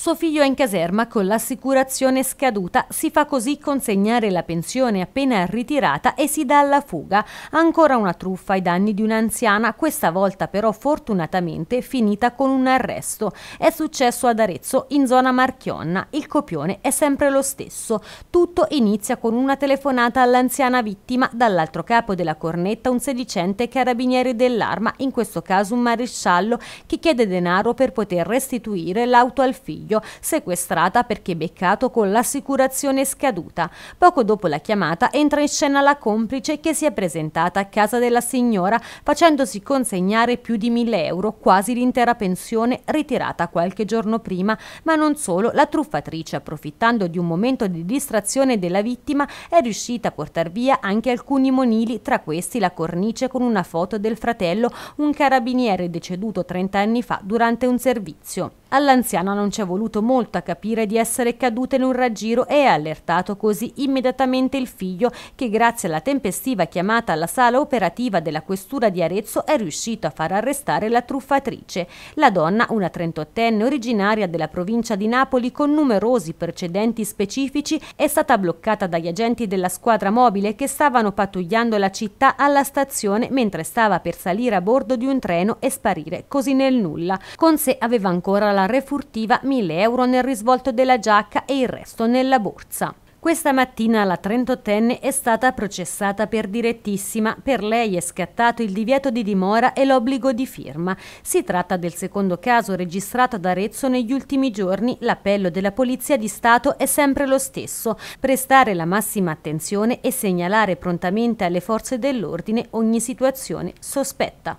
Suo figlio è in caserma con l'assicurazione scaduta, si fa così consegnare la pensione appena ritirata e si dà alla fuga. Ancora una truffa ai danni di un'anziana, questa volta però fortunatamente finita con un arresto. È successo ad Arezzo, in zona Marchionna. Il copione è sempre lo stesso. Tutto inizia con una telefonata all'anziana vittima, dall'altro capo della cornetta un sedicente carabiniere dell'arma, in questo caso un maresciallo, che chiede denaro per poter restituire l'auto al figlio. Giglio, sequestrata perché beccato con l'assicurazione scaduta. Poco dopo la chiamata entra in scena la complice che si è presentata a casa della signora facendosi consegnare più di 1000 euro, quasi l'intera pensione ritirata qualche giorno prima, ma non solo, la truffatrice approfittando di un momento di distrazione della vittima è riuscita a portar via anche alcuni monili, tra questi la cornice con una foto del fratello, un carabiniere deceduto 30 anni fa durante un servizio. All'anziana non ci è voluto molto a capire di essere caduta in un raggiro e ha allertato così immediatamente il figlio che grazie alla tempestiva chiamata alla sala operativa della questura di Arezzo è riuscito a far arrestare la truffatrice. La donna, una 38enne originaria della provincia di Napoli con numerosi precedenti specifici, è stata bloccata dagli agenti della squadra mobile che stavano pattugliando la città alla stazione mentre stava per salire a bordo di un treno e sparire così nel nulla. Con sé aveva ancora la la refurtiva 1000 euro nel risvolto della giacca e il resto nella borsa. Questa mattina la 38enne è stata processata per direttissima, per lei è scattato il divieto di dimora e l'obbligo di firma. Si tratta del secondo caso registrato ad Arezzo negli ultimi giorni, l'appello della Polizia di Stato è sempre lo stesso, prestare la massima attenzione e segnalare prontamente alle forze dell'ordine ogni situazione sospetta.